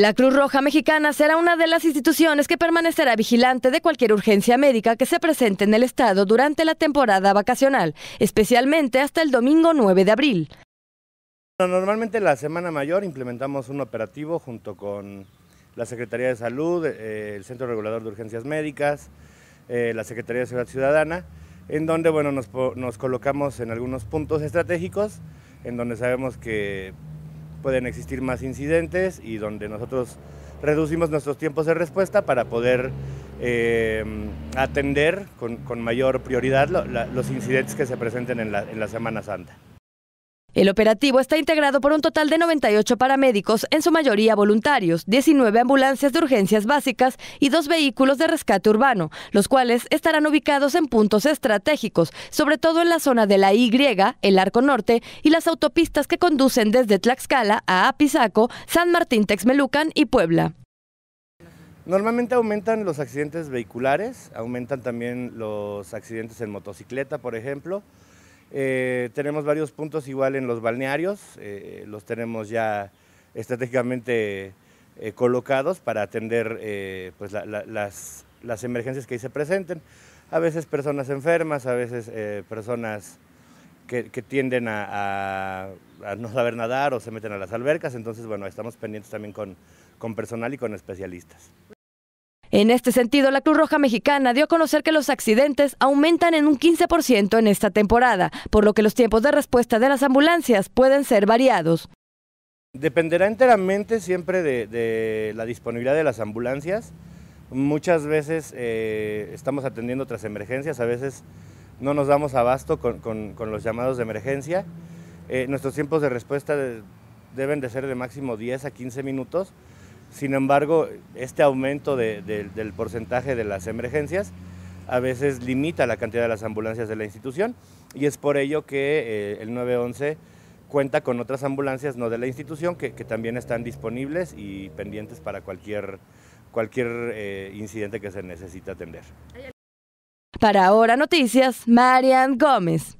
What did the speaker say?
La Cruz Roja Mexicana será una de las instituciones que permanecerá vigilante de cualquier urgencia médica que se presente en el estado durante la temporada vacacional, especialmente hasta el domingo 9 de abril. normalmente la Semana Mayor implementamos un operativo junto con la Secretaría de Salud, eh, el Centro Regulador de Urgencias Médicas, eh, la Secretaría de Seguridad Ciudadana, en donde bueno, nos colocamos en algunos puntos estratégicos, en donde sabemos que pueden existir más incidentes y donde nosotros reducimos nuestros tiempos de respuesta para poder eh, atender con, mayor prioridad los incidentes que se presenten en la Semana Santa. El operativo está integrado por un total de 98 paramédicos, en su mayoría voluntarios, 19 ambulancias de urgencias básicas y dos vehículos de rescate urbano, los cuales estarán ubicados en puntos estratégicos, sobre todo en la zona de la Y, el Arco Norte y las autopistas que conducen desde Tlaxcala a Apizaco, San Martín Texmelucan y Puebla. Normalmente aumentan los accidentes vehiculares, aumentan también los accidentes en motocicleta, por ejemplo. Eh, tenemos varios puntos igual en los balnearios, eh, los tenemos ya estratégicamente eh, colocados para atender pues, las, emergencias que ahí se presenten. A veces personas enfermas, a veces personas que, tienden a, no saber nadar o se meten a las albercas, entonces bueno, estamos pendientes también con personal y con especialistas. En este sentido, la Cruz Roja Mexicana dio a conocer que los accidentes aumentan en un 15% en esta temporada, por lo que los tiempos de respuesta de las ambulancias pueden ser variados. Dependerá enteramente siempre de, la disponibilidad de las ambulancias. Muchas veces eh, estamos atendiendo otras emergencias, a veces no nos damos abasto con, los llamados de emergencia. Eh, nuestros tiempos de respuesta deben de ser de máximo 10 a 15 minutos, sin embargo, este aumento del porcentaje de las emergencias a veces limita la cantidad de las ambulancias de la institución y es por ello que eh, el 911 cuenta con otras ambulancias no de la institución que, también están disponibles y pendientes para cualquier, eh, incidente que se necesite atender. Para ahora noticias, Marian Gómez.